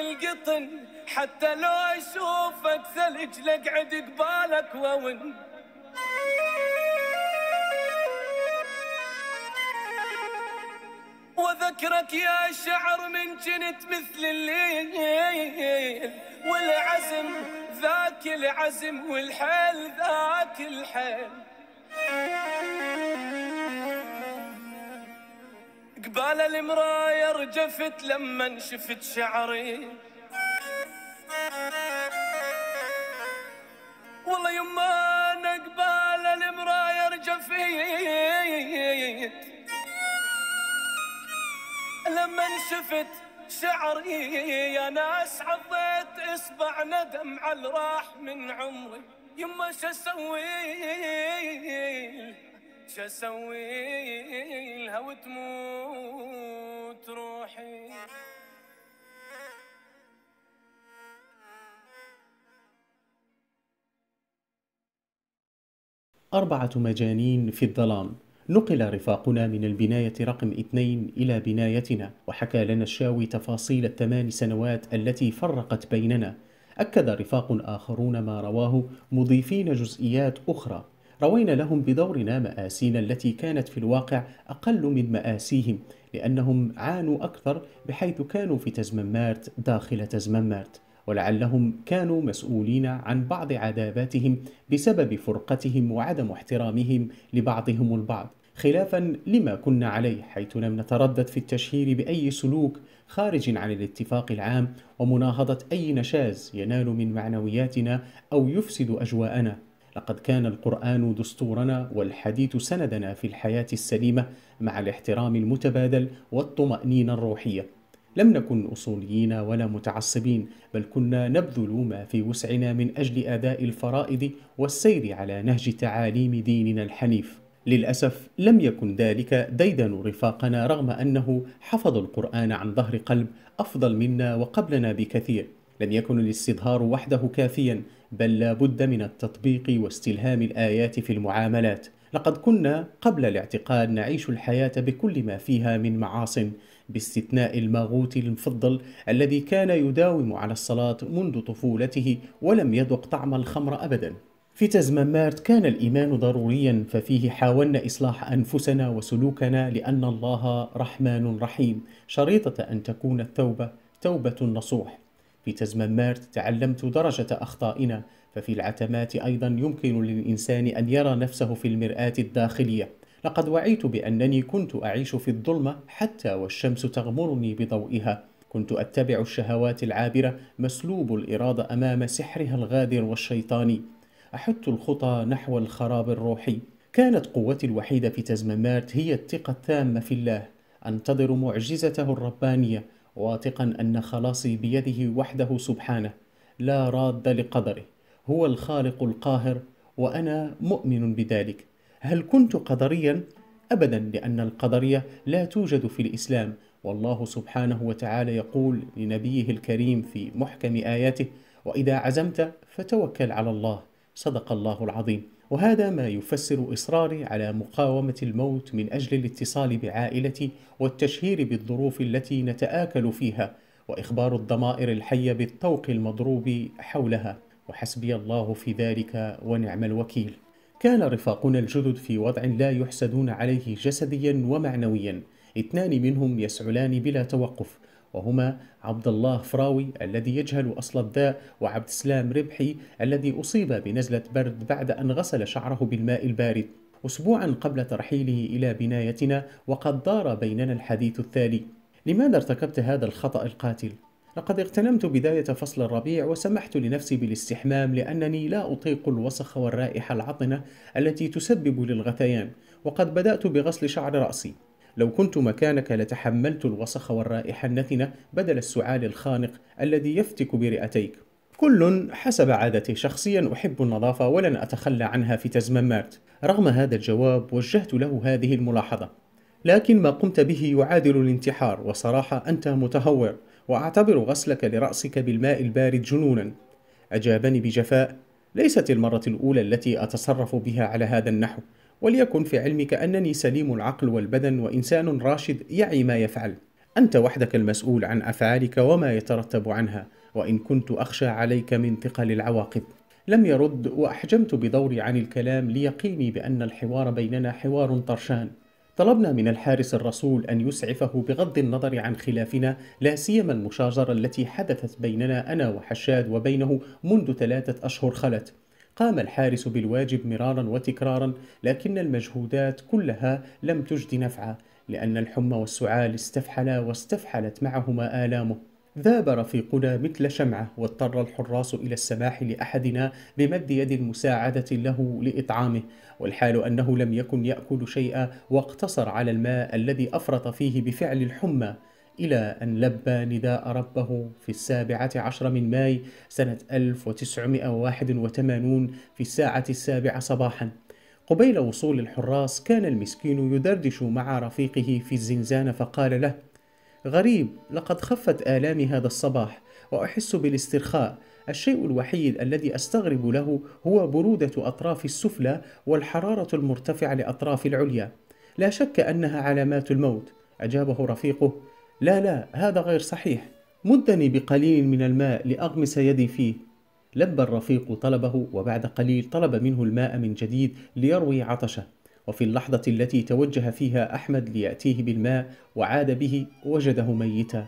القطن حتى لو اشوفك ثلج لقعد قبالك وون وذكرك يا شعر من جنت مثل الليل والعزم ذاك العزم والحيل ذاك الحيل قبال المراية رجفت لما شفت شعري والله يما انا قبال المراية رجفت لما شفت شعري يا ناس عضيت اصبع ندم على الراح من عمري يما شو اسوي شسوي لها وتموت روحي أربعة مجانين في الظلام نقل رفاقنا من البناية رقم اثنين إلى بنايتنا وحكى لنا الشاوي تفاصيل الثمان سنوات التي فرقت بيننا أكد رفاق آخرون ما رواه مضيفين جزئيات أخرى روينا لهم بدورنا مآسينا التي كانت في الواقع أقل من مآسيهم لأنهم عانوا أكثر بحيث كانوا في تزممارت داخل تزممارت ولعلهم كانوا مسؤولين عن بعض عذاباتهم بسبب فرقتهم وعدم احترامهم لبعضهم البعض خلافا لما كنا عليه حيث لم نتردد في التشهير بأي سلوك خارج عن الاتفاق العام ومناهضة أي نشاز ينال من معنوياتنا أو يفسد أجواءنا لقد كان القرآن دستورنا والحديث سندنا في الحياة السليمة مع الاحترام المتبادل والطمأنينة الروحية لم نكن أصوليين ولا متعصبين بل كنا نبذل ما في وسعنا من أجل أداء الفرائض والسير على نهج تعاليم ديننا الحنيف للأسف لم يكن ذلك ديدن رفاقنا رغم أنه حفظ القرآن عن ظهر قلب أفضل منا وقبلنا بكثير لم يكن الاستظهار وحده كافيا بل لا بد من التطبيق واستلهام الآيات في المعاملات لقد كنا قبل الاعتقال نعيش الحياة بكل ما فيها من معاصٍ باستثناء الماغوت المفضل الذي كان يداوم على الصلاة منذ طفولته ولم يذق طعم الخمر أبدا في تزمن مارت كان الإيمان ضروريا ففيه حاولنا إصلاح أنفسنا وسلوكنا لأن الله رحمن رحيم شريطة أن تكون التوبة توبة نصوح في تزمن مارت تعلمت درجة أخطائنا ففي العتمات أيضا يمكن للإنسان أن يرى نفسه في المرآة الداخلية لقد وعيت بأنني كنت أعيش في الظلمة حتى والشمس تغمرني بضوئها كنت أتبع الشهوات العابرة مسلوب الإرادة أمام سحرها الغادر والشيطاني أحط الخطى نحو الخراب الروحي كانت قوتي الوحيدة في مارت هي الثقة التامة في الله أنتظر معجزته الربانية واثقا ان خلاصي بيده وحده سبحانه لا راد لقدره هو الخالق القاهر وانا مؤمن بذلك هل كنت قدريا ابدا لان القدريه لا توجد في الاسلام والله سبحانه وتعالى يقول لنبيه الكريم في محكم اياته واذا عزمت فتوكل على الله صدق الله العظيم وهذا ما يفسر إصراري على مقاومة الموت من أجل الاتصال بعائلتي والتشهير بالظروف التي نتآكل فيها وإخبار الضمائر الحية بالطوق المضروب حولها وحسبي الله في ذلك ونعم الوكيل كان رفاقنا الجدد في وضع لا يحسدون عليه جسديا ومعنويا اثنان منهم يسعلان بلا توقف وهما عبد الله فراوي الذي يجهل أصل الداء وعبد السلام ربحي الذي أصيب بنزلة برد بعد أن غسل شعره بالماء البارد أسبوعا قبل ترحيله إلى بنايتنا وقد دار بيننا الحديث التالي لماذا ارتكبت هذا الخطأ القاتل؟ لقد اغتنمت بداية فصل الربيع وسمحت لنفسي بالاستحمام لأنني لا أطيق الوسخ والرائحة العطنة التي تسبب للغثيان وقد بدأت بغسل شعر رأسي لو كنت مكانك لتحملت الوسخ والرائحة النتنة بدل السعال الخانق الذي يفتك برئتيك كل حسب عادتي شخصيا أحب النظافة ولن أتخلى عنها في تزممات رغم هذا الجواب وجهت له هذه الملاحظة لكن ما قمت به يعادل الانتحار وصراحة أنت متهور وأعتبر غسلك لرأسك بالماء البارد جنونا أجابني بجفاء ليست المرة الأولى التي أتصرف بها على هذا النحو وليكن في علمك أنني سليم العقل والبدن وإنسان راشد يعي ما يفعل أنت وحدك المسؤول عن أفعالك وما يترتب عنها وإن كنت أخشى عليك من ثقل العواقب لم يرد وأحجمت بدوري عن الكلام ليقيني بأن الحوار بيننا حوار طرشان طلبنا من الحارس الرسول أن يسعفه بغض النظر عن خلافنا لا سيما المشاجرة التي حدثت بيننا أنا وحشاد وبينه منذ ثلاثة أشهر خلت قام الحارس بالواجب مرارا وتكرارا لكن المجهودات كلها لم تجد نفعا لأن الحمى والسعال استفحلا واستفحلت معهما آلامه ذاب رفيقنا مثل شمعة واضطر الحراس إلى السماح لأحدنا بمد يد مساعدة له لإطعامه والحال أنه لم يكن يأكل شيئا واقتصر على الماء الذي أفرط فيه بفعل الحمى إلى أن لبى نداء ربه في السابعة عشر من ماي سنة 1981 في الساعة السابعة صباحا قبيل وصول الحراس كان المسكين يدردش مع رفيقه في الزنزانة فقال له غريب لقد خفت آلام هذا الصباح وأحس بالاسترخاء الشيء الوحيد الذي أستغرب له هو برودة أطراف السفلى والحرارة المرتفعة لأطراف العليا لا شك أنها علامات الموت أجابه رفيقه لا لا هذا غير صحيح مدني بقليل من الماء لأغمس يدي فيه لبى الرفيق طلبه وبعد قليل طلب منه الماء من جديد ليروي عطشه وفي اللحظة التي توجه فيها أحمد ليأتيه بالماء وعاد به وجده ميتا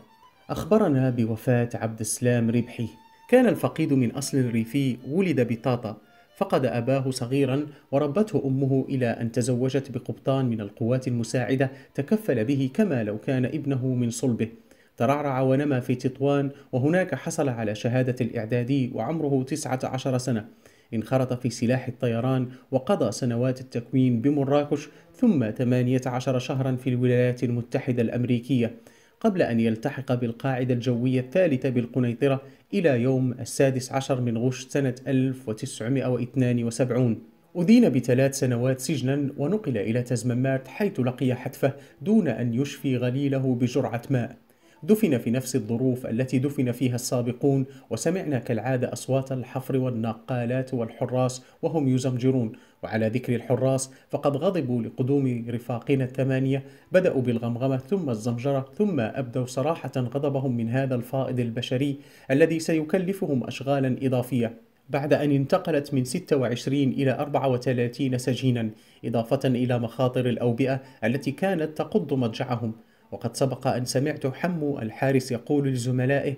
أخبرنا بوفاة عبد السلام ربحي كان الفقيد من أصل ريفي ولد بطاطا فقد أباه صغيرا وربته أمه إلى أن تزوجت بقبطان من القوات المساعدة تكفل به كما لو كان ابنه من صلبه ترعرع ونما في تطوان وهناك حصل على شهادة الإعدادي وعمره تسعة عشر سنة انخرط في سلاح الطيران وقضى سنوات التكوين بمراكش ثم 18 شهرا في الولايات المتحدة الأمريكية قبل أن يلتحق بالقاعدة الجوية الثالثة بالقنيطرة إلى يوم السادس عشر من غشت سنة 1972 أدين بثلاث سنوات سجنا ونقل إلى تزممارت حيث لقي حتفه دون أن يشفي غليله بجرعة ماء دفن في نفس الظروف التي دفن فيها السابقون وسمعنا كالعادة أصوات الحفر والنقالات والحراس وهم يزمجرون وعلى ذكر الحراس فقد غضبوا لقدوم رفاقنا الثمانية بدأوا بالغمغمة ثم الزمجرة ثم أبدوا صراحة غضبهم من هذا الفائض البشري الذي سيكلفهم أشغالا إضافية بعد أن انتقلت من 26 إلى 34 سجينا إضافة إلى مخاطر الأوبئة التي كانت تقض مضجعهم وقد سبق أن سمعت حمو الحارس يقول لزملائه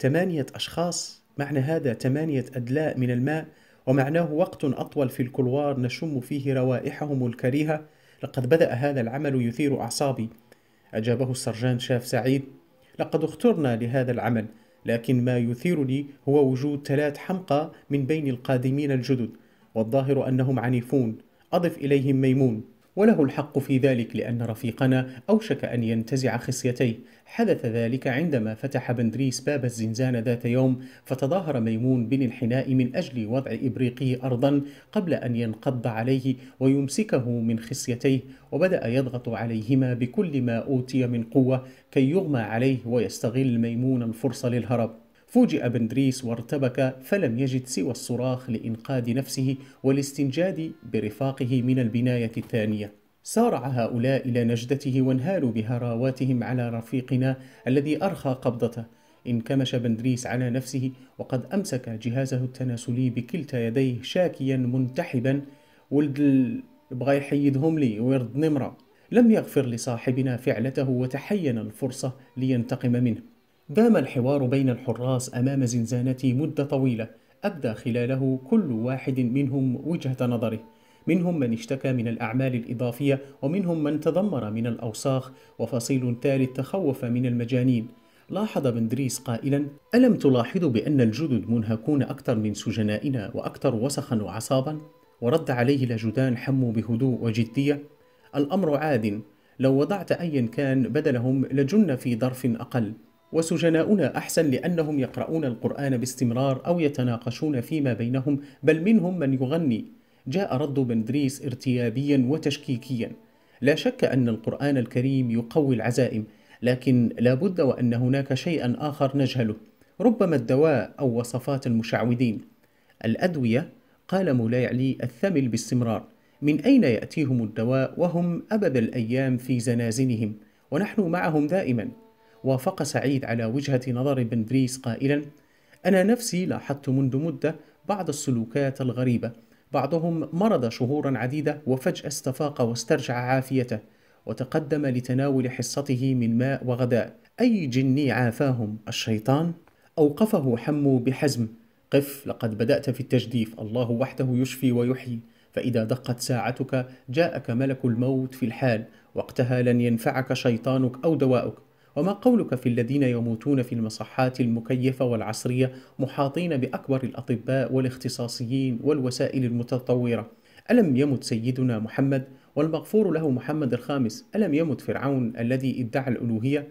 ثمانية أشخاص معنى هذا ثمانية أدلاء من الماء ومعناه وقت أطول في الكلوار نشم فيه روائحهم الكريهة لقد بدأ هذا العمل يثير أعصابي أجابه السرجان شاف سعيد لقد اخترنا لهذا العمل لكن ما يثيرني هو وجود ثلاث حمقى من بين القادمين الجدد والظاهر أنهم عنيفون أضف إليهم ميمون وله الحق في ذلك لأن رفيقنا أوشك أن ينتزع خصيتيه حدث ذلك عندما فتح بندريس باب الزنزانة ذات يوم فتظاهر ميمون بالانحناء من أجل وضع إبريقه أرضا قبل أن ينقض عليه ويمسكه من خصيتيه وبدأ يضغط عليهما بكل ما أوتي من قوة كي يغمى عليه ويستغل ميمون الفرصة للهرب فوجئ بندريس وارتبك فلم يجد سوى الصراخ لإنقاذ نفسه والاستنجاد برفاقه من البناية الثانية سارع هؤلاء إلى نجدته وانهالوا بهراواتهم على رفيقنا الذي أرخى قبضته انكمش بندريس على نفسه وقد أمسك جهازه التناسلي بكلتا يديه شاكيا منتحبا ولد بغى يحيدهم لي ويرد نمرة لم يغفر لصاحبنا فعلته وتحين الفرصة لينتقم منه دام الحوار بين الحراس أمام زنزانتي مدة طويلة أبدى خلاله كل واحد منهم وجهة نظره منهم من اشتكى من الأعمال الإضافية ومنهم من تذمر من الأوساخ وفصيل ثالث تخوف من المجانين لاحظ بندريس قائلا ألم تلاحظوا بأن الجدد منهكون أكثر من سجنائنا وأكثر وسخا وعصابا؟ ورد عليه لجدان حموا بهدوء وجدية الأمر عاد لو وضعت أيا كان بدلهم لجن في ظرف أقل وسجناؤنا أحسن لأنهم يقرؤون القرآن باستمرار أو يتناقشون فيما بينهم بل منهم من يغني جاء رد بندريس ارتيابيا وتشكيكيا لا شك أن القرآن الكريم يقوي العزائم لكن لا بد وأن هناك شيئا آخر نجهله ربما الدواء أو وصفات المشعوذين الأدوية قال مولاي علي الثمل باستمرار من أين يأتيهم الدواء وهم أبد الأيام في زنازنهم ونحن معهم دائما وافق سعيد على وجهة نظر بن بريس قائلا أنا نفسي لاحظت منذ مدة بعض السلوكات الغريبة بعضهم مرض شهورا عديدة وفجأة استفاق واسترجع عافيته وتقدم لتناول حصته من ماء وغداء أي جني عافاهم الشيطان؟ أوقفه حمو بحزم قف لقد بدأت في التجديف الله وحده يشفي ويحيي فإذا دقت ساعتك جاءك ملك الموت في الحال وقتها لن ينفعك شيطانك أو دواؤك وما قولك في الذين يموتون في المصحات المكيفة والعصرية محاطين بأكبر الأطباء والاختصاصيين والوسائل المتطورة ألم يمت سيدنا محمد والمغفور له محمد الخامس ألم يمت فرعون الذي ادعى الألوهية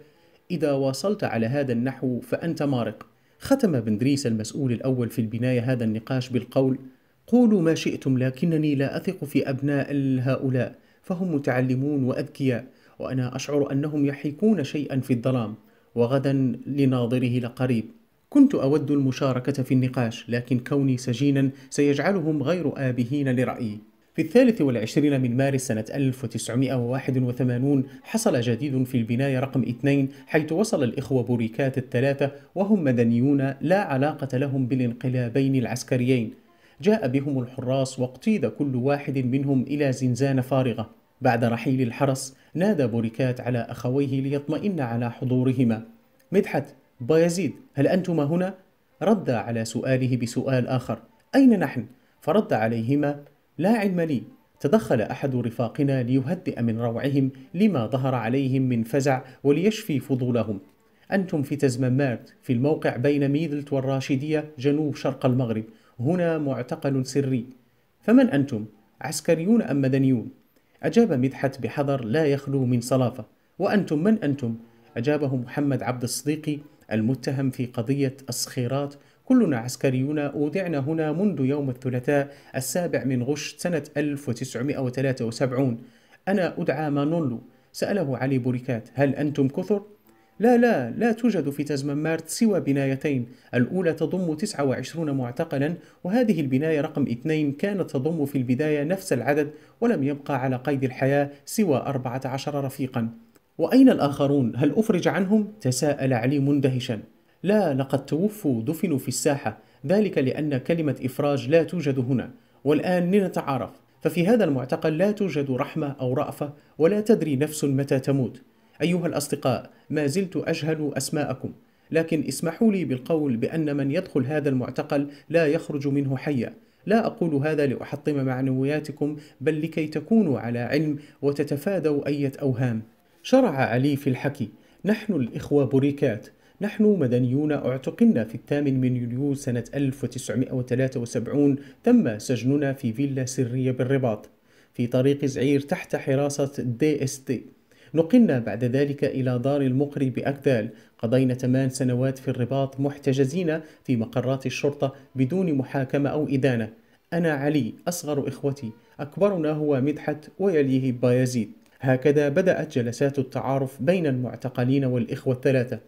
إذا واصلت على هذا النحو فأنت مارق ختم بن المسؤول الأول في البناية هذا النقاش بالقول قولوا ما شئتم لكنني لا أثق في أبناء هؤلاء فهم متعلمون وأذكياء وأنا أشعر أنهم يحيكون شيئا في الظلام وغدا لناظره لقريب كنت أود المشاركة في النقاش لكن كوني سجينا سيجعلهم غير آبهين لرأيي في الثالث والعشرين من مارس سنة 1981 حصل جديد في البناية رقم اثنين حيث وصل الإخوة بوريكات الثلاثة وهم مدنيون لا علاقة لهم بالانقلابين العسكريين جاء بهم الحراس واقتيد كل واحد منهم إلى زنزانة فارغة بعد رحيل الحرس نادى بوريكات على أخويه ليطمئن على حضورهما مدحت بايزيد هل أنتما هنا؟ رد على سؤاله بسؤال آخر أين نحن؟ فرد عليهما لا علم لي تدخل أحد رفاقنا ليهدئ من روعهم لما ظهر عليهم من فزع وليشفي فضولهم أنتم في تزممارت في الموقع بين ميدلت والراشدية جنوب شرق المغرب هنا معتقل سري فمن أنتم؟ عسكريون أم مدنيون؟ أجاب مدحت بحذر لا يخلو من صلافة وأنتم من أنتم؟ أجابه محمد عبد الصديقي المتهم في قضية الصخيرات كلنا عسكريون أودعنا هنا منذ يوم الثلاثاء السابع من غشت سنة 1973 أنا أدعى مانولو سأله علي بوريكات هل أنتم كثر؟ لا لا لا توجد في مارت سوى بنايتين الأولى تضم 29 معتقلا وهذه البناية رقم 2 كانت تضم في البداية نفس العدد ولم يبقى على قيد الحياة سوى 14 رفيقا وأين الآخرون؟ هل أفرج عنهم؟ تساءل علي مندهشا لا لقد توفوا دفنوا في الساحة ذلك لأن كلمة إفراج لا توجد هنا والآن لنتعارف ففي هذا المعتقل لا توجد رحمة أو رأفة ولا تدري نفس متى تموت أيها الأصدقاء ما زلت أجهل أسماءكم لكن اسمحوا لي بالقول بأن من يدخل هذا المعتقل لا يخرج منه حيا لا أقول هذا لأحطم معنوياتكم بل لكي تكونوا على علم وتتفادوا أي أوهام شرع علي في الحكي نحن الإخوة بوريكات نحن مدنيون اعتقلنا في الثامن من يوليو سنة 1973 تم سجننا في فيلا سرية بالرباط في طريق زعير تحت حراسة دي اس تي نقلنا بعد ذلك إلى دار المقري بأكدال قضينا ثمان سنوات في الرباط محتجزين في مقرات الشرطة بدون محاكمة أو إدانة أنا علي أصغر إخوتي أكبرنا هو مدحت ويليه بايزيد هكذا بدأت جلسات التعارف بين المعتقلين والإخوة الثلاثة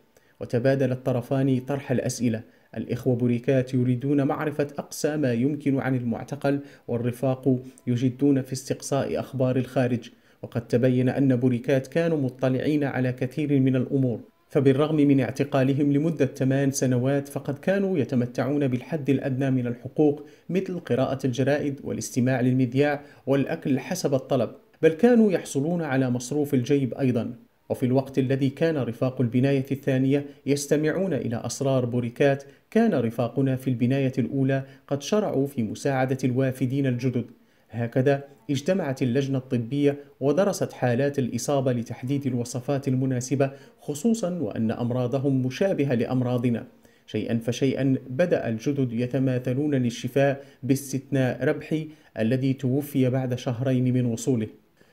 وتبادل الطرفان طرح الأسئلة الإخوة بريكات يريدون معرفة أقصى ما يمكن عن المعتقل والرفاق يجدون في استقصاء أخبار الخارج وقد تبين أن بوريكات كانوا مطلعين على كثير من الأمور فبالرغم من اعتقالهم لمدة 8 سنوات فقد كانوا يتمتعون بالحد الأدنى من الحقوق مثل قراءة الجرائد والاستماع للمذياع والأكل حسب الطلب بل كانوا يحصلون على مصروف الجيب أيضا وفي الوقت الذي كان رفاق البناية الثانية يستمعون إلى أسرار بوريكات كان رفاقنا في البناية الأولى قد شرعوا في مساعدة الوافدين الجدد هكذا اجتمعت اللجنة الطبية ودرست حالات الإصابة لتحديد الوصفات المناسبة خصوصا وأن أمراضهم مشابهة لأمراضنا شيئا فشيئا بدأ الجدد يتماثلون للشفاء باستثناء ربحي الذي توفي بعد شهرين من وصوله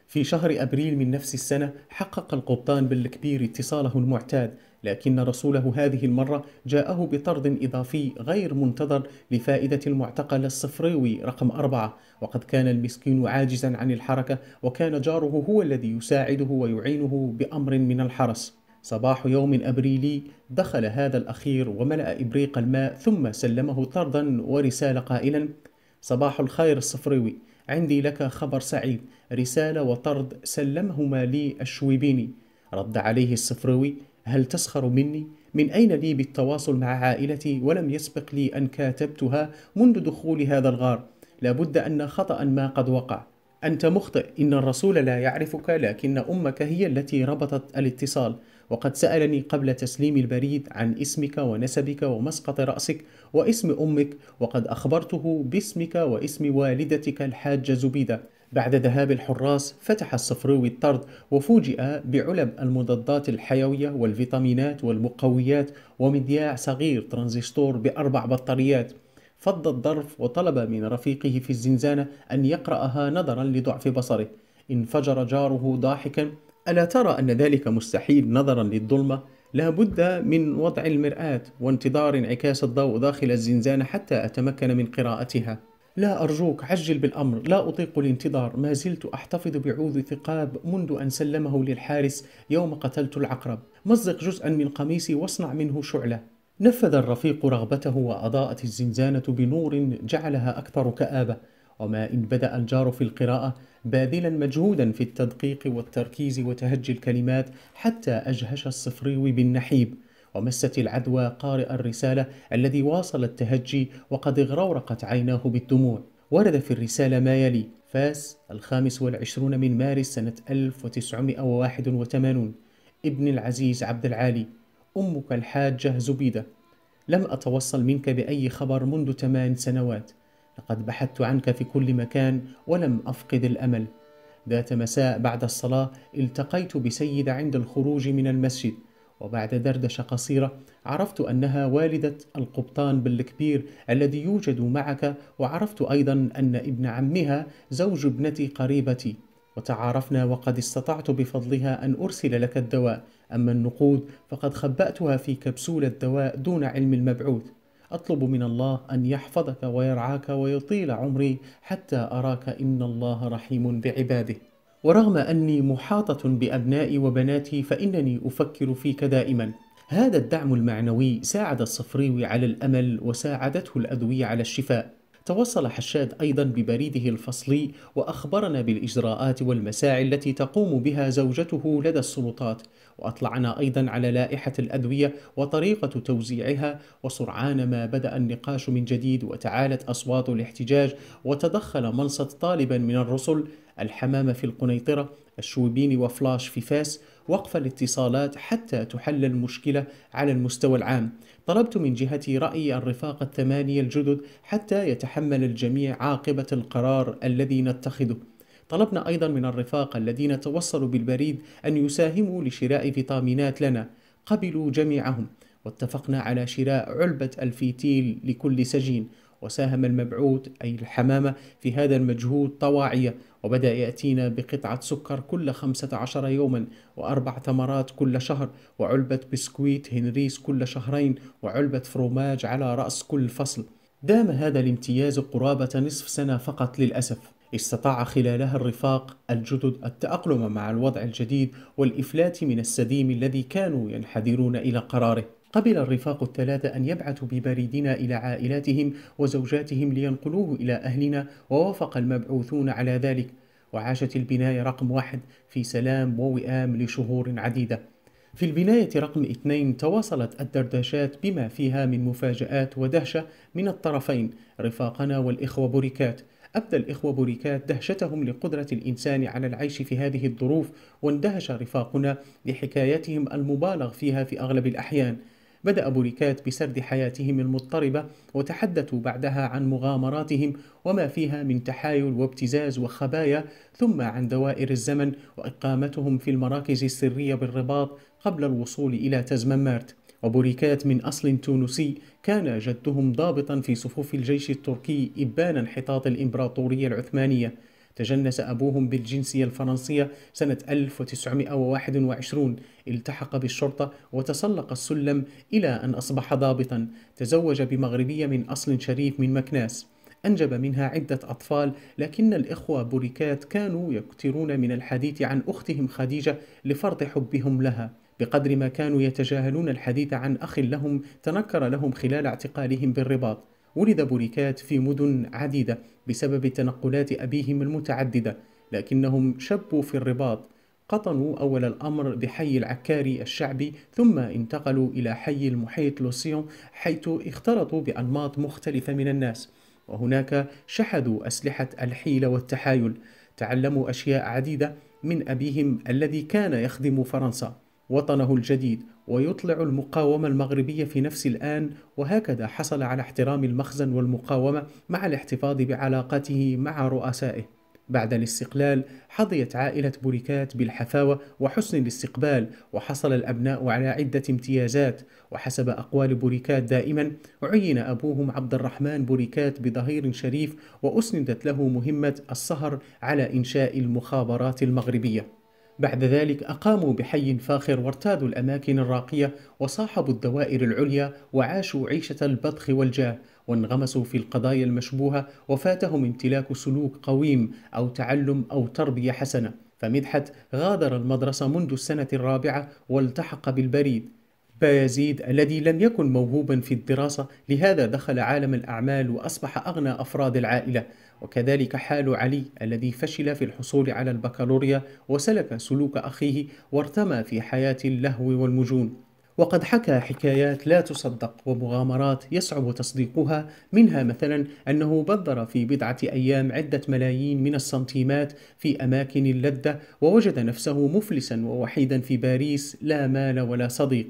في شهر أبريل من نفس السنة حقق القبطان بالكبير اتصاله المعتاد لكن رسوله هذه المرة جاءه بطرد إضافي غير منتظر لفائدة المعتقل الصفريوي رقم أربعة وقد كان المسكين عاجزا عن الحركة وكان جاره هو الذي يساعده ويعينه بأمر من الحرس صباح يوم أبريلي دخل هذا الأخير وملأ إبريق الماء ثم سلمه طردا ورسالة قائلا صباح الخير الصفريوي عندي لك خبر سعيد رسالة وطرد سلمهما لي الشويبيني رد عليه الصفروي هل تسخر مني؟ من أين لي بالتواصل مع عائلتي ولم يسبق لي أن كاتبتها منذ دخول هذا الغار؟ لابد أن خطأ ما قد وقع أنت مخطئ إن الرسول لا يعرفك لكن أمك هي التي ربطت الاتصال وقد سألني قبل تسليم البريد عن اسمك ونسبك ومسقط رأسك واسم أمك وقد أخبرته باسمك واسم والدتك الحاجة زبيدة بعد ذهاب الحراس فتح الصفروي الطرد وفوجئ بعلب المضادات الحيوية والفيتامينات والمقويات ومذياع صغير ترانزستور بأربع بطاريات فض الظرف وطلب من رفيقه في الزنزانة أن يقرأها نظرا لضعف بصره انفجر جاره ضاحكا ألا ترى أن ذلك مستحيل نظرا للظلمة؟ لا بد من وضع المرآة وانتظار انعكاس الضوء داخل الزنزانة حتى أتمكن من قراءتها لا أرجوك عجل بالأمر لا أطيق الانتظار ما زلت أحتفظ بعود ثقاب منذ أن سلمه للحارس يوم قتلت العقرب مزق جزءا من قميصي واصنع منه شعلة نفذ الرفيق رغبته وأضاءت الزنزانة بنور جعلها أكثر كآبة وما إن بدأ الجار في القراءة باذلا مجهودا في التدقيق والتركيز وتهجي الكلمات حتى أجهش الصفريوي بالنحيب ومست العدوى قارئ الرسالة الذي واصل التهجي وقد اغرورقت عيناه بالدموع ورد في الرسالة ما يلي فاس الخامس والعشرون من مارس سنة 1981 ابن العزيز عبد العالي أمك الحاجة زبيدة لم أتوصل منك بأي خبر منذ ثمان سنوات لقد بحثت عنك في كل مكان ولم أفقد الأمل ذات مساء بعد الصلاة التقيت بسيد عند الخروج من المسجد وبعد دردشة قصيرة عرفت أنها والدة القبطان بالكبير الذي يوجد معك وعرفت أيضا أن ابن عمها زوج ابنتي قريبتي وتعارفنا وقد استطعت بفضلها أن أرسل لك الدواء أما النقود فقد خبأتها في كبسولة دواء دون علم المبعوث أطلب من الله أن يحفظك ويرعاك ويطيل عمري حتى أراك إن الله رحيم بعباده ورغم أني محاطة بأبنائي وبناتي فإنني أفكر فيك دائما هذا الدعم المعنوي ساعد الصفريوي على الأمل وساعدته الأدوية على الشفاء توصل حشاد أيضا ببريده الفصلي وأخبرنا بالإجراءات والمساعي التي تقوم بها زوجته لدى السلطات وأطلعنا أيضا على لائحة الأدوية وطريقة توزيعها وسرعان ما بدأ النقاش من جديد وتعالت أصوات الاحتجاج وتدخل منصت طالبا من الرسل الحمامة في القنيطرة الشوبيني وفلاش في فاس وقف الاتصالات حتى تحل المشكلة على المستوى العام طلبت من جهتي رأي الرفاق الثمانية الجدد حتى يتحمل الجميع عاقبة القرار الذي نتخذه طلبنا أيضا من الرفاق الذين توصلوا بالبريد أن يساهموا لشراء فيتامينات لنا قبلوا جميعهم واتفقنا على شراء علبة الفيتيل لكل سجين وساهم المبعوث أي الحمامة في هذا المجهود طواعية وبدأ يأتينا بقطعة سكر كل خمسة عشر يوما وأربع ثمرات كل شهر وعلبة بسكويت هنريس كل شهرين وعلبة فروماج على رأس كل فصل دام هذا الامتياز قرابة نصف سنة فقط للأسف استطاع خلالها الرفاق الجدد التأقلم مع الوضع الجديد والإفلات من السديم الذي كانوا ينحدرون إلى قراره قبل الرفاق الثلاثة أن يبعثوا ببريدنا إلى عائلاتهم وزوجاتهم لينقلوه إلى أهلنا ووافق المبعوثون على ذلك وعاشت البناية رقم واحد في سلام ووئام لشهور عديدة في البناية رقم اثنين تواصلت الدردشات بما فيها من مفاجآت ودهشة من الطرفين رفاقنا والإخوة بوريكات أبدى الإخوة بوريكات دهشتهم لقدرة الإنسان على العيش في هذه الظروف واندهش رفاقنا لحكاياتهم المبالغ فيها في أغلب الأحيان بدأ بوريكات بسرد حياتهم المضطربة وتحدثوا بعدها عن مغامراتهم وما فيها من تحايل وابتزاز وخبايا ثم عن دوائر الزمن وإقامتهم في المراكز السرية بالرباط قبل الوصول إلى تزممارت وبوريكات من أصل تونسي كان جدهم ضابطا في صفوف الجيش التركي إبان انحطاط الإمبراطورية العثمانية تجنس أبوهم بالجنسية الفرنسية سنة 1921 التحق بالشرطة وتسلق السلم إلى أن أصبح ضابطا تزوج بمغربية من أصل شريف من مكناس أنجب منها عدة أطفال لكن الإخوة بوريكات كانوا يكثرون من الحديث عن أختهم خديجة لفرط حبهم لها بقدر ما كانوا يتجاهلون الحديث عن أخ لهم تنكر لهم خلال اعتقالهم بالرباط ولد بوريكات في مدن عديدة بسبب تنقلات أبيهم المتعددة لكنهم شبوا في الرباط قطنوا أول الأمر بحي العكاري الشعبي ثم انتقلوا إلى حي المحيط لوسيون حيث اختلطوا بأنماط مختلفة من الناس وهناك شحذوا أسلحة الحيلة والتحايل تعلموا أشياء عديدة من أبيهم الذي كان يخدم فرنسا وطنه الجديد ويطلع المقاومة المغربية في نفس الآن وهكذا حصل على احترام المخزن والمقاومة مع الاحتفاظ بعلاقته مع رؤسائه بعد الاستقلال حظيت عائلة بوريكات بالحفاوة وحسن الاستقبال وحصل الأبناء على عدة امتيازات وحسب أقوال بوريكات دائما عين أبوهم عبد الرحمن بوريكات بظهير شريف وأسندت له مهمة السهر على إنشاء المخابرات المغربية بعد ذلك أقاموا بحي فاخر وارتادوا الأماكن الراقية وصاحبوا الدوائر العليا وعاشوا عيشة البطخ والجاه وانغمسوا في القضايا المشبوهة وفاتهم امتلاك سلوك قويم أو تعلم أو تربية حسنة فمدحت غادر المدرسة منذ السنة الرابعة والتحق بالبريد بايزيد الذي لم يكن موهوبا في الدراسة لهذا دخل عالم الأعمال وأصبح أغنى أفراد العائلة وكذلك حال علي الذي فشل في الحصول على البكالوريا وسلك سلوك أخيه وارتمى في حياة اللهو والمجون وقد حكى حكايات لا تصدق ومغامرات يصعب تصديقها منها مثلا أنه بذر في بضعة أيام عدة ملايين من السنتيمات في أماكن اللذة ووجد نفسه مفلسا ووحيدا في باريس لا مال ولا صديق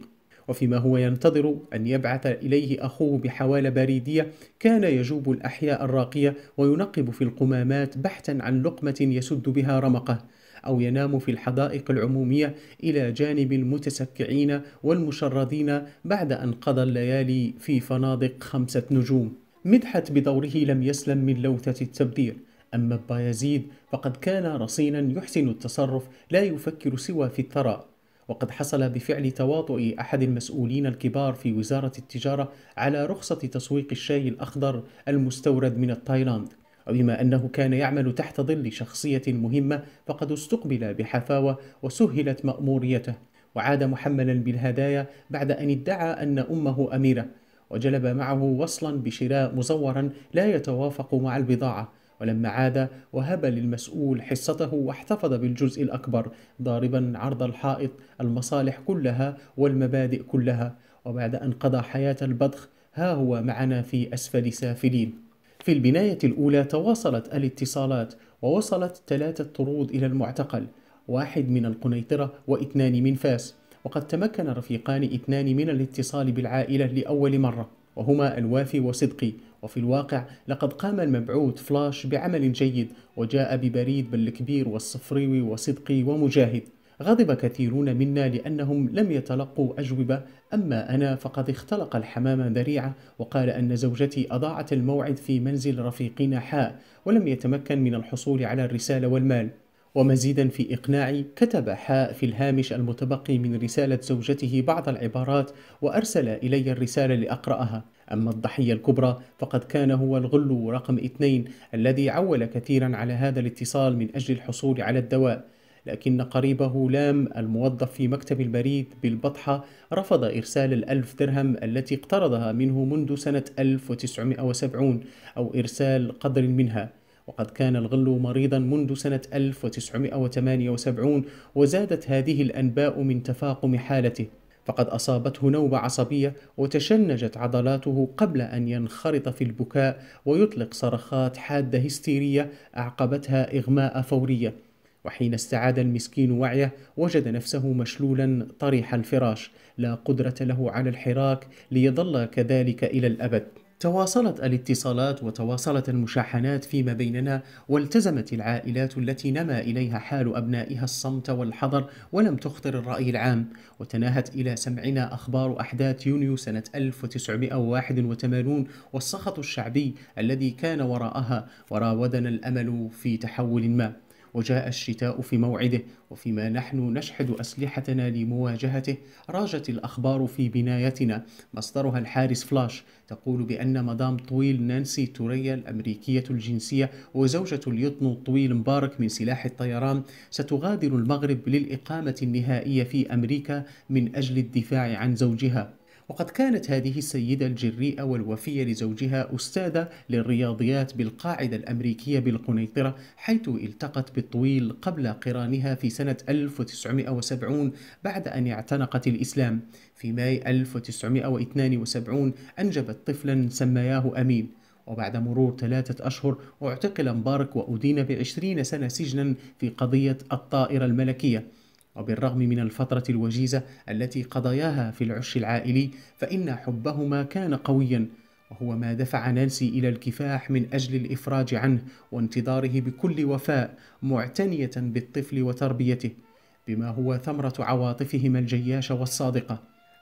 وفيما هو ينتظر أن يبعث إليه أخوه بحوالة بريدية كان يجوب الأحياء الراقية وينقب في القمامات بحثا عن لقمة يسد بها رمقه أو ينام في الحدائق العمومية إلى جانب المتسكعين والمشردين بعد أن قضى الليالي في فنادق خمسة نجوم مدحت بدوره لم يسلم من لوثة التبذير أما بايزيد فقد كان رصينا يحسن التصرف لا يفكر سوى في الثراء وقد حصل بفعل تواطؤ أحد المسؤولين الكبار في وزارة التجارة على رخصة تسويق الشاي الأخضر المستورد من التايلاند وبما أنه كان يعمل تحت ظل شخصية مهمة فقد استقبل بحفاوة وسهلت مأموريته وعاد محملا بالهدايا بعد أن ادعى أن أمه أميرة وجلب معه وصلا بشراء مزورا لا يتوافق مع البضاعة ولما عاد وهب للمسؤول حصته واحتفظ بالجزء الأكبر ضاربا عرض الحائط المصالح كلها والمبادئ كلها وبعد أن قضى حياة البضخ ها هو معنا في أسفل سافلين في البناية الأولى تواصلت الاتصالات ووصلت ثلاثة طرود إلى المعتقل واحد من القنيطرة واثنان من فاس وقد تمكن رفيقان اثنان من الاتصال بالعائلة لأول مرة وهما الوافي وصدقي وفي الواقع لقد قام المبعوث فلاش بعمل جيد وجاء ببريد بالكبير والصفريوي وصدقي ومجاهد غضب كثيرون منا لأنهم لم يتلقوا أجوبة أما أنا فقد اختلق الحمام ذريعة وقال أن زوجتي أضاعت الموعد في منزل رفيقنا حاء ولم يتمكن من الحصول على الرسالة والمال ومزيدا في إقناعي كتب حاء في الهامش المتبقي من رسالة زوجته بعض العبارات وأرسل إلي الرسالة لأقرأها أما الضحية الكبرى فقد كان هو الغل رقم اثنين الذي عول كثيرا على هذا الاتصال من أجل الحصول على الدواء لكن قريبه لام الموظف في مكتب البريد بالبطحة رفض إرسال الألف درهم التي اقترضها منه منذ سنة 1970 أو إرسال قدر منها وقد كان الغل مريضا منذ سنة 1978 وزادت هذه الأنباء من تفاقم حالته فقد أصابته نوبة عصبية وتشنجت عضلاته قبل أن ينخرط في البكاء ويطلق صرخات حادة هستيرية أعقبتها إغماء فورية وحين استعاد المسكين وعيه وجد نفسه مشلولا طريح الفراش لا قدرة له على الحراك ليظل كذلك إلى الأبد تواصلت الاتصالات وتواصلت المشاحنات فيما بيننا والتزمت العائلات التي نما إليها حال أبنائها الصمت والحذر ولم تخطر الرأي العام وتناهت إلى سمعنا أخبار أحداث يونيو سنة 1981 والسخط الشعبي الذي كان وراءها وراودنا الأمل في تحول ما وجاء الشتاء في موعده وفيما نحن نشحذ أسلحتنا لمواجهته راجت الأخبار في بنايتنا مصدرها الحارس فلاش تقول بأن مدام طويل نانسي توريا الأمريكية الجنسية وزوجة اليطن الطويل مبارك من سلاح الطيران ستغادر المغرب للإقامة النهائية في أمريكا من أجل الدفاع عن زوجها وقد كانت هذه السيدة الجريئة والوفية لزوجها أستاذة للرياضيات بالقاعدة الأمريكية بالقنيطرة حيث التقت بالطويل قبل قرانها في سنة 1970 بعد أن اعتنقت الإسلام في ماي 1972 أنجبت طفلا سماياه أمين وبعد مرور ثلاثة أشهر اعتقل مبارك وأدين بعشرين سنة سجنا في قضية الطائرة الملكية وبالرغم من الفترة الوجيزة التي قضياها في العش العائلي فإن حبهما كان قويا وهو ما دفع نانسي إلى الكفاح من أجل الإفراج عنه وانتظاره بكل وفاء معتنية بالطفل وتربيته بما هو ثمرة عواطفهما الجياشة والصادقة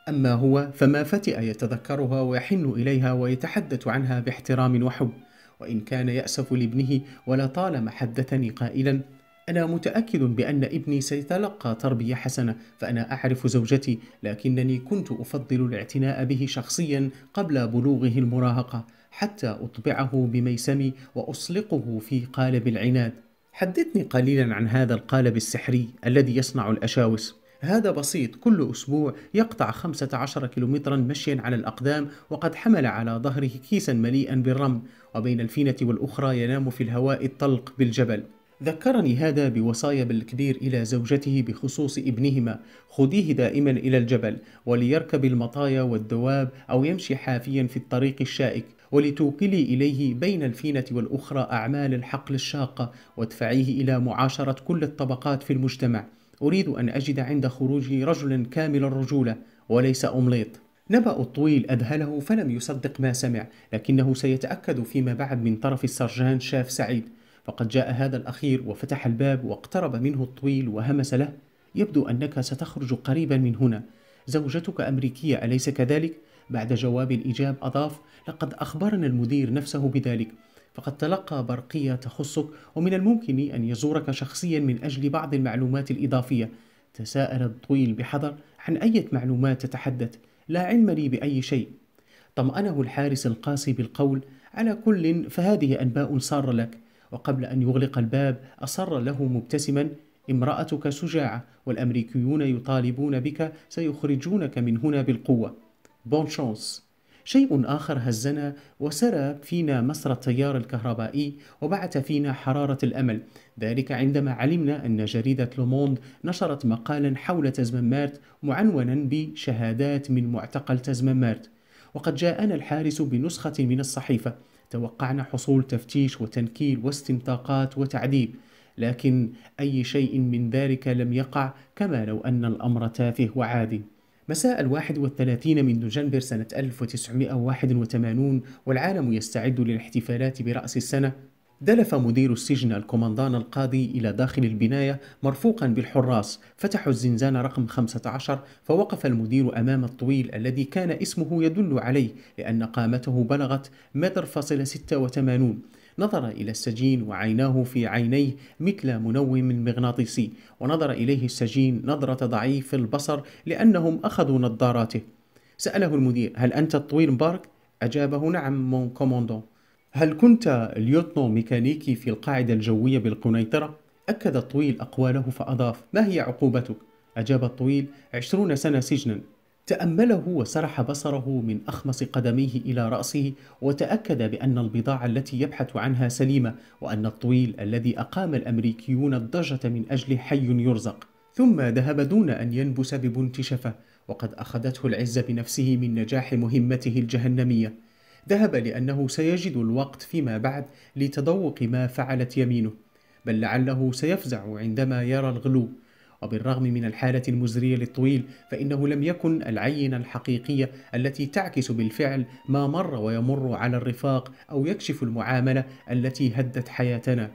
أما هو فما فتئ يتذكرها ويحن إليها ويتحدث عنها باحترام وحب وإن كان يأسف لابنه ولطالما حدثني قائلا أنا متأكد بأن ابني سيتلقى تربية حسنة، فأنا أعرف زوجتي، لكنني كنت أفضل الاعتناء به شخصيا قبل بلوغه المراهقة، حتى أطبعه بميسمي وأصلقه في قالب العناد. حدثني قليلا عن هذا القالب السحري الذي يصنع الأشاوس. هذا بسيط كل أسبوع يقطع 15 كيلومترا مشيا على الأقدام وقد حمل على ظهره كيسا مليئا بالرمل وبين الفينة والأخرى ينام في الهواء الطلق بالجبل ذكرني هذا بوصايا بالكبير إلى زوجته بخصوص ابنهما خذيه دائما إلى الجبل وليركب المطايا والدواب أو يمشي حافيا في الطريق الشائك ولتوكلي إليه بين الفينة والأخرى أعمال الحقل الشاقة وادفعيه إلى معاشرة كل الطبقات في المجتمع أريد أن أجد عند خروجي رجلا كامل الرجولة وليس أمليط نبأ الطويل أذهله فلم يصدق ما سمع لكنه سيتأكد فيما بعد من طرف السرجان شاف سعيد فقد جاء هذا الأخير وفتح الباب واقترب منه الطويل وهمس له يبدو أنك ستخرج قريبا من هنا زوجتك أمريكية أليس كذلك؟ بعد جواب الإجاب أضاف لقد أخبرنا المدير نفسه بذلك فقد تلقى برقية تخصك ومن الممكن أن يزورك شخصيا من أجل بعض المعلومات الإضافية تساءل الطويل بحذر عن أية معلومات تتحدث لا علم لي بأي شيء طمأنه الحارس القاسي بالقول على كل فهذه أنباء سارة لك وقبل أن يغلق الباب أصر له مبتسما امرأتك شجاعة والأمريكيون يطالبون بك سيخرجونك من هنا بالقوة بون شانس شيء آخر هزنا وسرى فينا مسر التيار الكهربائي وبعث فينا حرارة الأمل ذلك عندما علمنا أن جريدة لوموند نشرت مقالا حول مارت معنونا بشهادات من معتقل مارت وقد جاءنا الحارس بنسخة من الصحيفة توقعنا حصول تفتيش وتنكيل واستنطاقات وتعذيب لكن أي شيء من ذلك لم يقع كما لو أن الأمر تافه وعادي مساء الواحد والثلاثين من دجنبر سنة 1981 والعالم يستعد للاحتفالات برأس السنة دلف مدير السجن الكوماندان القاضي إلى داخل البناية مرفوقا بالحراس فتحوا الزنزان رقم 15 فوقف المدير أمام الطويل الذي كان اسمه يدل عليه لأن قامته بلغت متر فاصل 86 نظر إلى السجين وعيناه في عينيه مثل منوم مغناطيسي ونظر إليه السجين نظرة ضعيف البصر لأنهم أخذوا نظاراته سأله المدير هل أنت الطويل مبارك؟ أجابه نعم مون كوموندون هل كنت ليوتنو ميكانيكي في القاعدة الجوية بالقنيطرة؟ أكد الطويل أقواله فأضاف ما هي عقوبتك؟ أجاب الطويل عشرون سنة سجنا تأمله وسرح بصره من أخمص قدميه إلى رأسه وتأكد بأن البضاعة التي يبحث عنها سليمة وأن الطويل الذي أقام الأمريكيون الضجة من أجله حي يرزق ثم ذهب دون أن ينبس ببنت شفة وقد أخذته العزة بنفسه من نجاح مهمته الجهنمية ذهب لأنه سيجد الوقت فيما بعد لتذوق ما فعلت يمينه بل لعله سيفزع عندما يرى الغلو وبالرغم من الحالة المزرية للطويل فإنه لم يكن العينة الحقيقية التي تعكس بالفعل ما مر ويمر على الرفاق أو يكشف المعاملة التي هدت حياتنا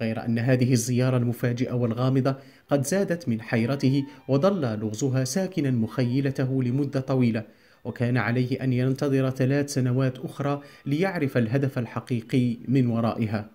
غير أن هذه الزيارة المفاجئة والغامضة قد زادت من حيرته وظل لغزها ساكنا مخيلته لمدة طويلة وكان عليه أن ينتظر ثلاث سنوات أخرى ليعرف الهدف الحقيقي من ورائها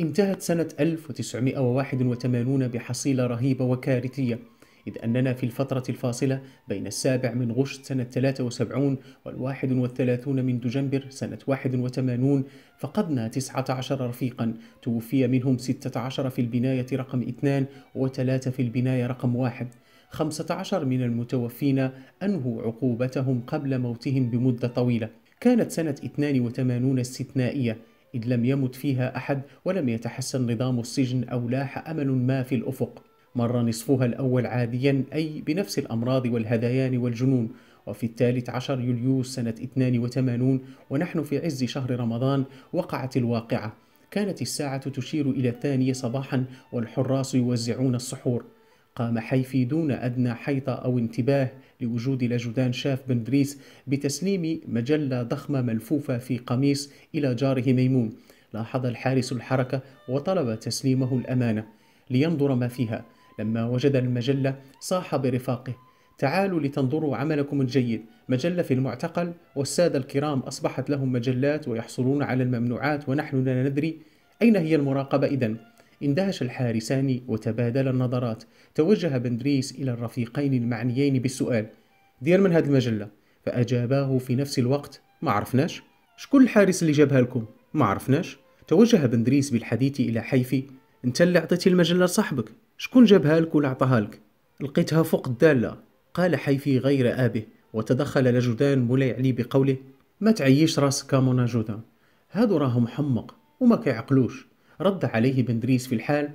انتهت سنة 1981 بحصيلة رهيبة وكارثية إذ أننا في الفترة الفاصلة بين السابع من غشت سنة 73 والواحد والثلاثون من دجنبر سنة 81 فقدنا 19 رفيقا توفي منهم 16 في البناية رقم 2 وثلاثة في البناية رقم 1 15 من المتوفين أنهوا عقوبتهم قبل موتهم بمدة طويلة كانت سنة 82 استثنائية إذ لم يمت فيها أحد ولم يتحسن نظام السجن أو لاح أمل ما في الأفق مر نصفها الأول عاديا أي بنفس الأمراض والهذيان والجنون وفي الثالث عشر يوليوز سنة 82 ونحن في عز شهر رمضان وقعت الواقعة كانت الساعة تشير إلى الثانية صباحا والحراس يوزعون السحور قام حيفي دون أدنى حيطة أو انتباه لوجود لجدان شاف بن دريس بتسليم مجلة ضخمة ملفوفة في قميص إلى جاره ميمون لاحظ الحارس الحركة وطلب تسليمه الأمانة لينظر ما فيها لما وجد المجلة صاح برفاقه تعالوا لتنظروا عملكم الجيد مجلة في المعتقل والسادة الكرام أصبحت لهم مجلات ويحصلون على الممنوعات ونحن لا ندري أين هي المراقبة إذن؟ اندهش الحارسان وتبادلا النظرات توجه بندريس إلى الرفيقين المعنيين بالسؤال دير من هذه المجلة فأجاباه في نفس الوقت ما عرفناش شكون الحارس اللي جابها لكم ما عرفناش توجه بندريس بالحديث إلى حيفي انت اللي عطيتي المجلة لصاحبك شكون جابها لك ولا عطاها لك لقيتها فوق الدالة قال حيفي غير آبه وتدخل لجودان مولاي علي بقوله ما تعيش راسك كامونا جودان هادو راهم حمق وما كيعقلوش رد عليه بندريس في الحال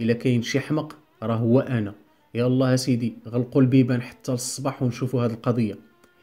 إلا كاين شي حمق راه هو أنا يا الله سيدي غلقوا البيبان حتى الصباح ونشوفوا هذه القضية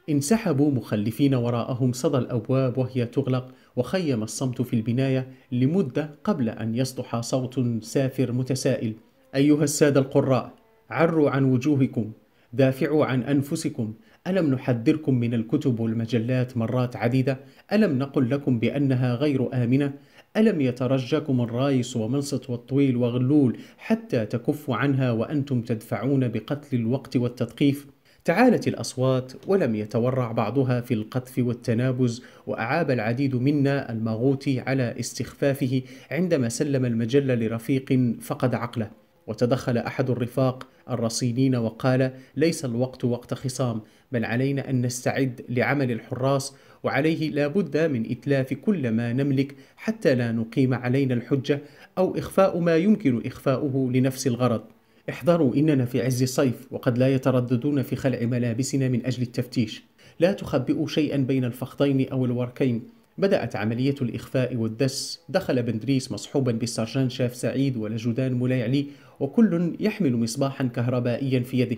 انسحبوا مخلفين وراءهم صدى الأبواب وهي تغلق وخيم الصمت في البناية لمدة قبل أن يصدح صوت سافر متسائل أيها السادة القراء عروا عن وجوهكم دافعوا عن أنفسكم ألم نحذركم من الكتب والمجلات مرات عديدة؟ ألم نقل لكم بأنها غير آمنة؟ ألم يترجكم الرايس ومنصت والطويل وغلول حتى تكفوا عنها وأنتم تدفعون بقتل الوقت والتثقيف؟ تعالت الأصوات ولم يتورع بعضها في القذف والتنابز وأعاب العديد منا الماغوتي على استخفافه عندما سلم المجلة لرفيق فقد عقله وتدخل أحد الرفاق الرصينين وقال ليس الوقت وقت خصام بل علينا أن نستعد لعمل الحراس وعليه لا بد من إتلاف كل ما نملك حتى لا نقيم علينا الحجة أو إخفاء ما يمكن إخفاؤه لنفس الغرض احذروا إننا في عز الصيف وقد لا يترددون في خلع ملابسنا من أجل التفتيش لا تخبئوا شيئا بين الفخذين أو الوركين بدأت عملية الإخفاء والدس دخل بندريس مصحوبا بالسرجان شاف سعيد ولجدان مولاي علي وكل يحمل مصباحا كهربائيا في يده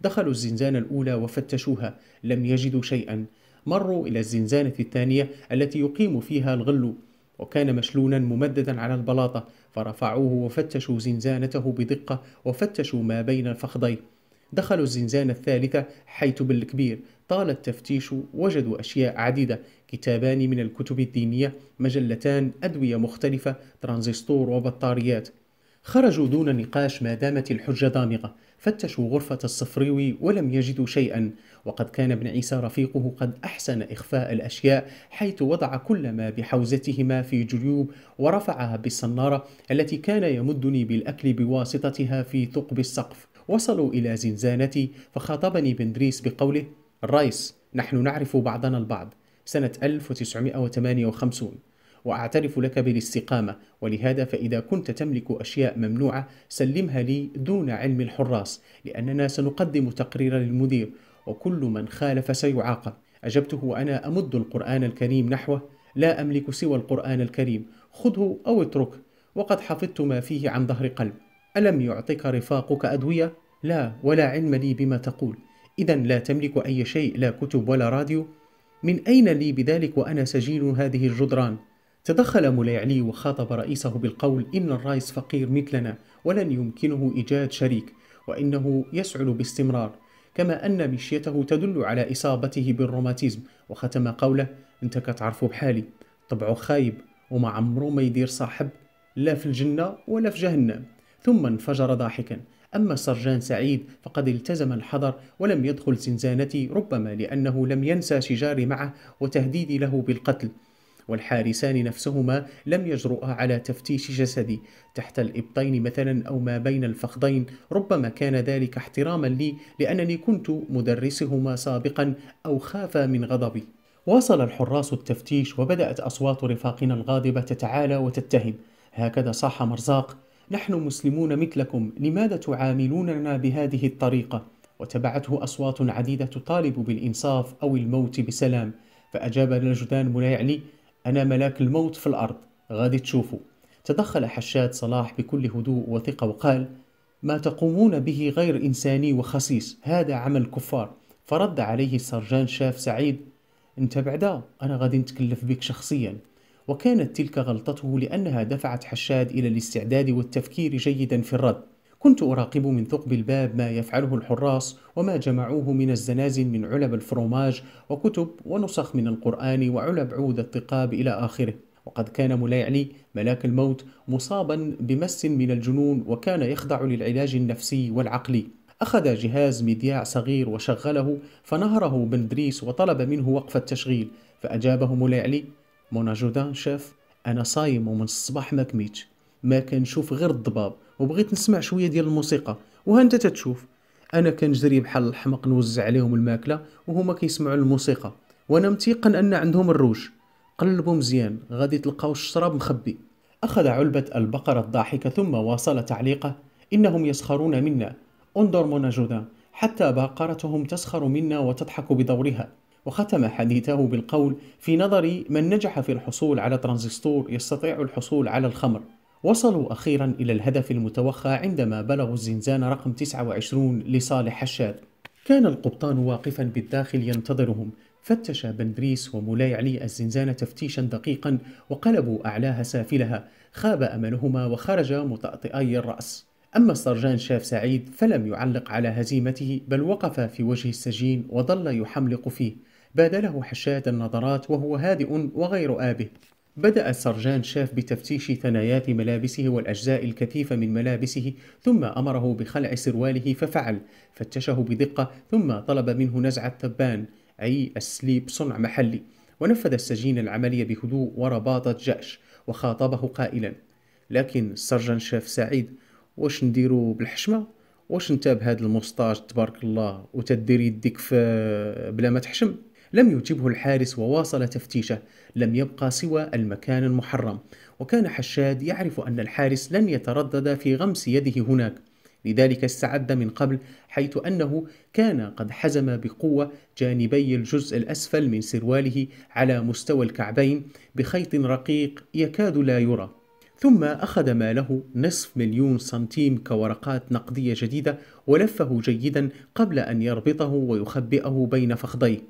دخلوا الزنزانة الأولى وفتشوها لم يجدوا شيئا مروا إلى الزنزانة الثانية التي يقيم فيها الغل وكان مشلونا ممددا على البلاطة فرفعوه وفتشوا زنزانته بدقة وفتشوا ما بين الفخذين دخلوا الزنزانة الثالثة حيث بالكبير طال التفتيش وجدوا أشياء عديدة كتابان من الكتب الدينية مجلتان أدوية مختلفة ترانزستور وبطاريات خرجوا دون نقاش ما دامت الحجة دامغة فتشوا غرفة الصفريوي ولم يجدوا شيئا وقد كان ابن عيسى رفيقه قد أحسن إخفاء الأشياء حيث وضع كل ما بحوزتهما في جيوب ورفعها بالصنارة التي كان يمدني بالأكل بواسطتها في ثقب السقف وصلوا إلى زنزانتي فخاطبني بندريس بقوله الرئيس نحن نعرف بعضنا البعض سنة 1958 وأعترف لك بالاستقامة ولهذا فإذا كنت تملك أشياء ممنوعة سلمها لي دون علم الحراس لأننا سنقدم تقريرا للمدير وكل من خالف سيعاقب أجبته وأنا أمد القرآن الكريم نحوه لا أملك سوى القرآن الكريم خذه أو اتركه وقد حفظت ما فيه عن ظهر قلب ألم يعطك رفاقك أدوية؟ لا ولا علم لي بما تقول إذا لا تملك أي شيء لا كتب ولا راديو من أين لي بذلك وأنا سجين هذه الجدران؟ تدخل مولاي علي وخاطب رئيسه بالقول إن الرايس فقير مثلنا ولن يمكنه إيجاد شريك وإنه يسعل باستمرار كما أن مشيته تدل على إصابته بالروماتيزم وختم قوله أنت كتعرفوا بحالي طبعه خايب وما عمره ما يدير صاحب لا في الجنة ولا في جهنم ثم انفجر ضاحكا أما السرجان سعيد فقد التزم الحذر ولم يدخل زنزانتي ربما لأنه لم ينسى شجاري معه وتهديدي له بالقتل والحارسان نفسهما لم يجرؤا على تفتيش جسدي تحت الإبطين مثلا أو ما بين الفخذين ربما كان ذلك احتراما لي لأنني كنت مدرسهما سابقا أو خافا من غضبي واصل الحراس التفتيش وبدأت أصوات رفاقنا الغاضبة تتعالى وتتهم هكذا صاح مرزاق نحن مسلمون مثلكم لماذا تعاملوننا بهذه الطريقة؟ وتبعته أصوات عديدة تطالب بالإنصاف أو الموت بسلام فأجاب نجدان ملايعلي أنا ملاك الموت في الأرض غادي تشوفوا تدخل حشاد صلاح بكل هدوء وثقة وقال ما تقومون به غير إنساني وخسيس هذا عمل كفار فرد عليه السرجان شاف سعيد انت بعدا أنا غادي نتكلف بك شخصيا وكانت تلك غلطته لأنها دفعت حشاد إلى الاستعداد والتفكير جيدا في الرد كنت أراقب من ثقب الباب ما يفعله الحراس وما جمعوه من الزنازل من علب الفروماج وكتب ونسخ من القرآن وعلب عود الثقاب إلى آخره وقد كان مولاي علي ملاك الموت مصابا بمس من الجنون وكان يخضع للعلاج النفسي والعقلي أخذ جهاز مذياع صغير وشغله فنهره بندريس وطلب منه وقف التشغيل فأجابه مولاي علي مونا جودان شاف انا صايم ومن الصباح ما كميتش ما كنشوف غير الضباب وبغيت نسمع شويه ديال الموسيقى وها انت تتشوف انا كنجري بحال الحمق نوزع عليهم الماكله وهما كيسمعوا الموسيقى وانا متيقن ان عندهم الروج قلبوا مزيان غادي تلقاو الشراب مخبي اخذ علبه البقره الضاحكه ثم واصل تعليقه انهم يسخرون منا انظر مونا جودان حتى بقرتهم تسخر منا وتضحك بدورها وختم حديثه بالقول في نظري من نجح في الحصول على ترانزستور يستطيع الحصول على الخمر وصلوا أخيرا إلى الهدف المتوخى عندما بلغوا الزنزانة رقم 29 لصالح حشاد كان القبطان واقفا بالداخل ينتظرهم فتش بندريس ومولاي علي الزنزانة تفتيشا دقيقا وقلبوا أعلاها سافلها خاب أملهما وخرج متأطئي الرأس أما السرجان شاف سعيد فلم يعلق على هزيمته بل وقف في وجه السجين وظل يحملق فيه بادله حشاد النظرات وهو هادئ وغير آبه بدأ السرجان شاف بتفتيش ثنايات ملابسه والأجزاء الكثيفة من ملابسه ثم أمره بخلع سرواله ففعل فتشه بدقة ثم طلب منه نزع الثبان أي السليب صنع محلي ونفذ السجين العملية بهدوء ورباطة جأش وخاطبه قائلا لكن السرجان شاف سعيد واش نديرو بالحشمة واش نتاب بهذا الموسطاج تبارك الله وتدير يديك بلا ما تحشم لم يجبه الحارس وواصل تفتيشه لم يبقى سوى المكان المحرم وكان حشاد يعرف أن الحارس لن يتردد في غمس يده هناك لذلك استعد من قبل حيث أنه كان قد حزم بقوة جانبي الجزء الأسفل من سرواله على مستوى الكعبين بخيط رقيق يكاد لا يرى ثم أخذ ما له نصف مليون سنتيم كورقات نقدية جديدة ولفه جيدا قبل أن يربطه ويخبئه بين فخذيه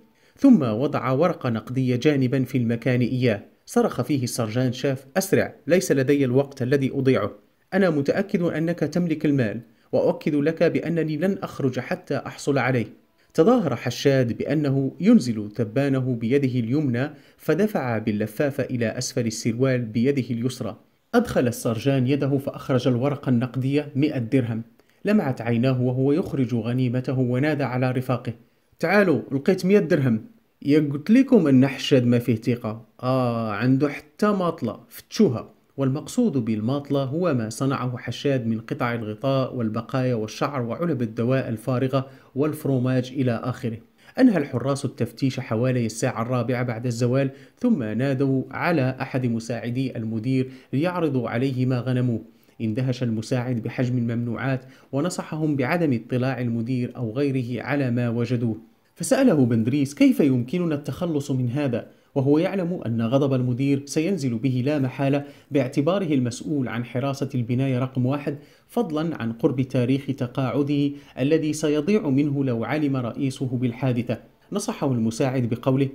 ثم وضع ورقة نقدية جانبا في المكان إياه صرخ فيه السرجان شاف أسرع ليس لدي الوقت الذي أضيعه أنا متأكد أنك تملك المال وأؤكد لك بأنني لن أخرج حتى أحصل عليه تظاهر حشاد بأنه ينزل تبانه بيده اليمنى فدفع باللفافة إلى أسفل السروال بيده اليسرى أدخل السرجان يده فأخرج الورقة النقدية مئة درهم لمعت عيناه وهو يخرج غنيمته ونادى على رفاقه تعالوا لقيت مية درهم يا قلت لكم ان حشاد ما فيه ثقه اه عنده حتى ماطله فتشوها والمقصود بالماطلة هو ما صنعه حشاد من قطع الغطاء والبقايا والشعر وعلب الدواء الفارغة والفروماج إلى آخره أنهى الحراس التفتيش حوالي الساعة الرابعة بعد الزوال ثم نادوا على أحد مساعدي المدير ليعرضوا عليه ما غنموه اندهش المساعد بحجم الممنوعات ونصحهم بعدم اطلاع المدير أو غيره على ما وجدوه فسأله بندريس كيف يمكننا التخلص من هذا وهو يعلم أن غضب المدير سينزل به لا محالة باعتباره المسؤول عن حراسة البناية رقم واحد فضلا عن قرب تاريخ تقاعده الذي سيضيع منه لو علم رئيسه بالحادثة نصحه المساعد بقوله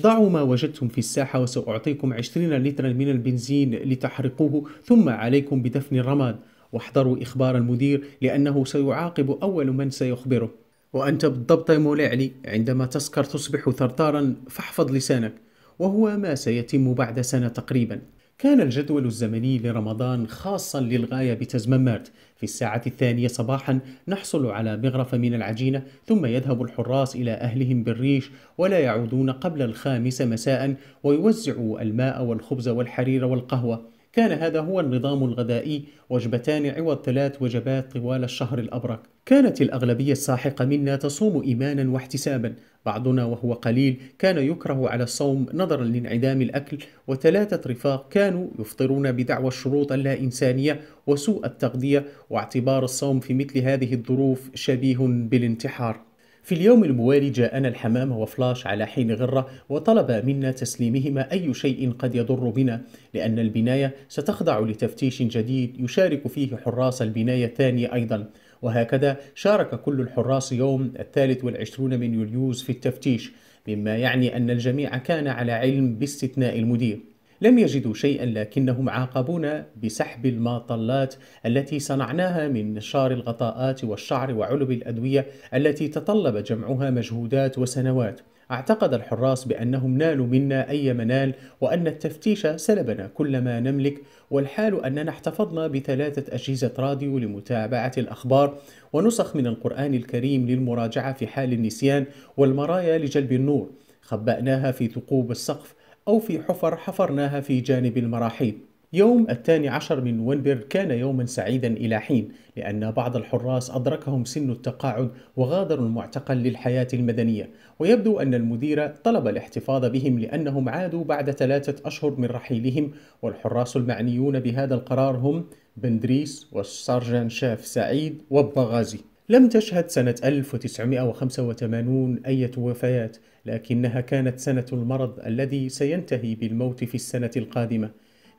ضعوا ما وجدتم في الساحة وسأعطيكم 20 لترا من البنزين لتحرقوه ثم عليكم بدفن الرماد واحضروا إخبار المدير لأنه سيعاقب أول من سيخبره وأنت بالضبط يا مولاي علي عندما تسكر تصبح ثرثارا فاحفظ لسانك وهو ما سيتم بعد سنة تقريبا كان الجدول الزمني لرمضان خاصا للغاية بتزممات في الساعة الثانية صباحا نحصل على مغرفة من العجينة ثم يذهب الحراس إلى أهلهم بالريش ولا يعودون قبل الخامسة مساء ويوزعوا الماء والخبز والحرير والقهوة كان هذا هو النظام الغذائي وجبتان عوض ثلاث وجبات طوال الشهر الأبرك كانت الأغلبية الساحقة منا تصوم إيمانا واحتسابا بعضنا وهو قليل كان يكره على الصوم نظرا لانعدام الأكل وثلاثة رفاق كانوا يفطرون بدعوى الشروط اللا إنسانية وسوء التغذية واعتبار الصوم في مثل هذه الظروف شبيه بالانتحار في اليوم الموالي جاءنا الحمام وفلاش على حين غرة وطلب منا تسليمهما أي شيء قد يضر بنا لأن البناية ستخضع لتفتيش جديد يشارك فيه حراس البناية الثانية أيضا وهكذا شارك كل الحراس يوم الثالث والعشرون من يوليوز في التفتيش مما يعني أن الجميع كان على علم باستثناء المدير لم يجدوا شيئا لكنهم عاقبونا بسحب الماطلات التي صنعناها من نشار الغطاءات والشعر وعلب الأدوية التي تطلب جمعها مجهودات وسنوات اعتقد الحراس بأنهم نالوا منا أي منال وأن التفتيش سلبنا كل ما نملك والحال أننا احتفظنا بثلاثة أجهزة راديو لمتابعة الأخبار ونسخ من القرآن الكريم للمراجعة في حال النسيان والمرايا لجلب النور خبأناها في ثقوب السقف أو في حفر حفرناها في جانب المراحيض يوم الثاني عشر من نوفمبر كان يوما سعيدا إلى حين لأن بعض الحراس أدركهم سن التقاعد وغادروا المعتقل للحياة المدنية ويبدو أن المدير طلب الاحتفاظ بهم لأنهم عادوا بعد ثلاثة أشهر من رحيلهم والحراس المعنيون بهذا القرار هم بندريس والسرجان شاف سعيد غازي لم تشهد سنة 1985 أي وفيات، لكنها كانت سنة المرض الذي سينتهي بالموت في السنة القادمة.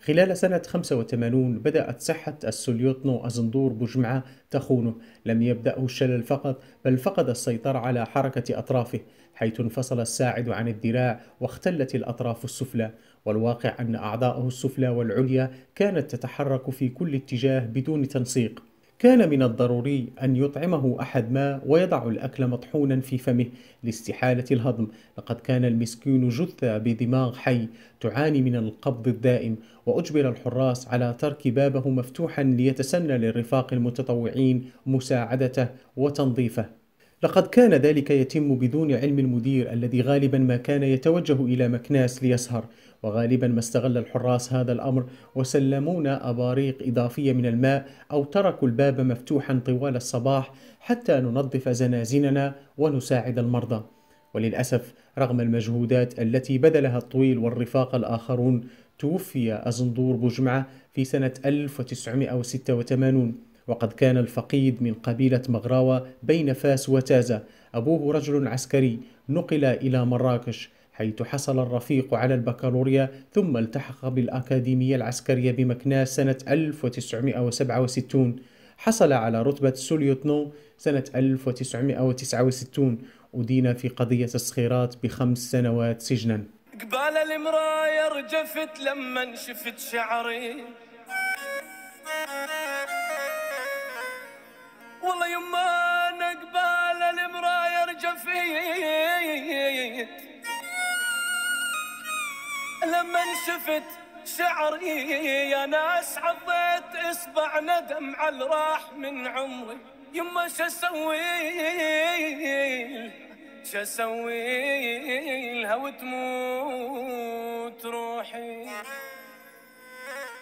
خلال سنة 85 بدأت صحة السوليوتنو أزندور بجمعة تخونه، لم يبدأه الشلل فقط بل فقد السيطرة على حركة أطرافه، حيث انفصل الساعد عن الذراع واختلت الأطراف السفلى، والواقع أن أعضاءه السفلى والعليا كانت تتحرك في كل اتجاه بدون تنسيق. كان من الضروري أن يطعمه أحد ما ويضع الأكل مطحونا في فمه لاستحالة الهضم لقد كان المسكين جثة بدماغ حي تعاني من القبض الدائم وأجبر الحراس على ترك بابه مفتوحا ليتسنى للرفاق المتطوعين مساعدته وتنظيفه لقد كان ذلك يتم بدون علم المدير الذي غالبا ما كان يتوجه إلى مكناس ليسهر وغالبا ما استغل الحراس هذا الأمر وسلمونا أباريق إضافية من الماء أو تركوا الباب مفتوحا طوال الصباح حتى ننظف زنازيننا ونساعد المرضى وللأسف رغم المجهودات التي بذلها الطويل والرفاق الآخرون توفي ازندور بجمعة في سنة 1986 وقد كان الفقيد من قبيلة مغراوة بين فاس وتازة أبوه رجل عسكري نقل إلى مراكش حيث حصل الرفيق على البكالوريا ثم التحق بالأكاديمية العسكرية بمكناس سنة 1967 حصل على رتبة سوليوتنو سنة 1969 أدين في قضية الصخيرات بخمس سنوات سجنا قبال المراية رجفت لما شفت شعري والله يما انا قبال رجفيت لما شفت شعري يا ناس عضيت اصبع ندم على الراح من عمري يما شو اسوي شو اسوي لها وتموت روحي